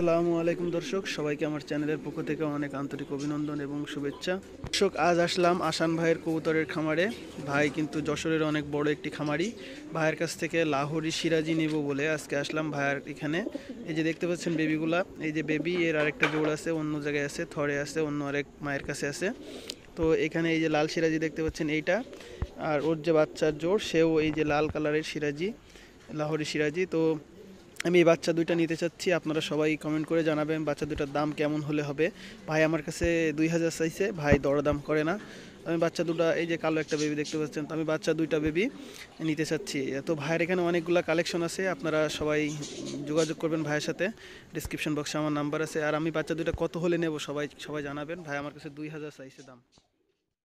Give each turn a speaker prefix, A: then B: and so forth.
A: আসসালামু আলাইকুম দর্শক সবাইকে আমার চ্যানেলের পক্ষ থেকে অনেক আন্তরিক অভিনন্দন এবং শুভেচ্ছা দর্শক আজ আসলাম আসান ভাইয়ের কবুতরের খামারে ভাই কিন্তু যশোরের অনেক বড় একটি খামারি ভাইয়ের কাছ থেকে লাহোরি সিরাজি নিব বলে আজকে আসলাম ভাইয়ের এখানে এই যে দেখতে পাচ্ছেন বেবিগুলা এই যে বেবি এর আরেকটা জোড় আছে অন্য জায়গায় আছে থরে আছে অন্য আরেক মায়ের কাছে আছে তো এখানে এই যে লাল সিরাজি দেখতে পাচ্ছেন এইটা আর ওর যে বাচ্চার জোর সেও এই যে লাল কালারের সিরাজি লাহোরি সিরাজি তো আমি এই বাচ্চা দুইটা নিতে চাচ্ছি আপনারা সবাই কমেন্ট করে জানাবেন বাচ্চা দুটার দাম কেমন হলে হবে ভাই আমার কাছে দুই হাজার চাইছে ভাই দরদাম করে না আমি বাচ্চা দুটা এই যে কালো একটা বেবি দেখতে পাচ্ছেন তো আমি বাচ্চা দুইটা বেবি নিতে চাচ্ছি তো ভাইয়ের এখানে অনেকগুলো কালেকশন আছে আপনারা সবাই যোগাযোগ করবেন ভাইয়ের সাথে ডিসক্রিপশন বক্সে আমার নাম্বার আছে আর আমি বাচ্চা দুইটা কত হলে নেব সবাই সবাই জানাবেন ভাই আমার কাছে দুই হাজার চাইছে দাম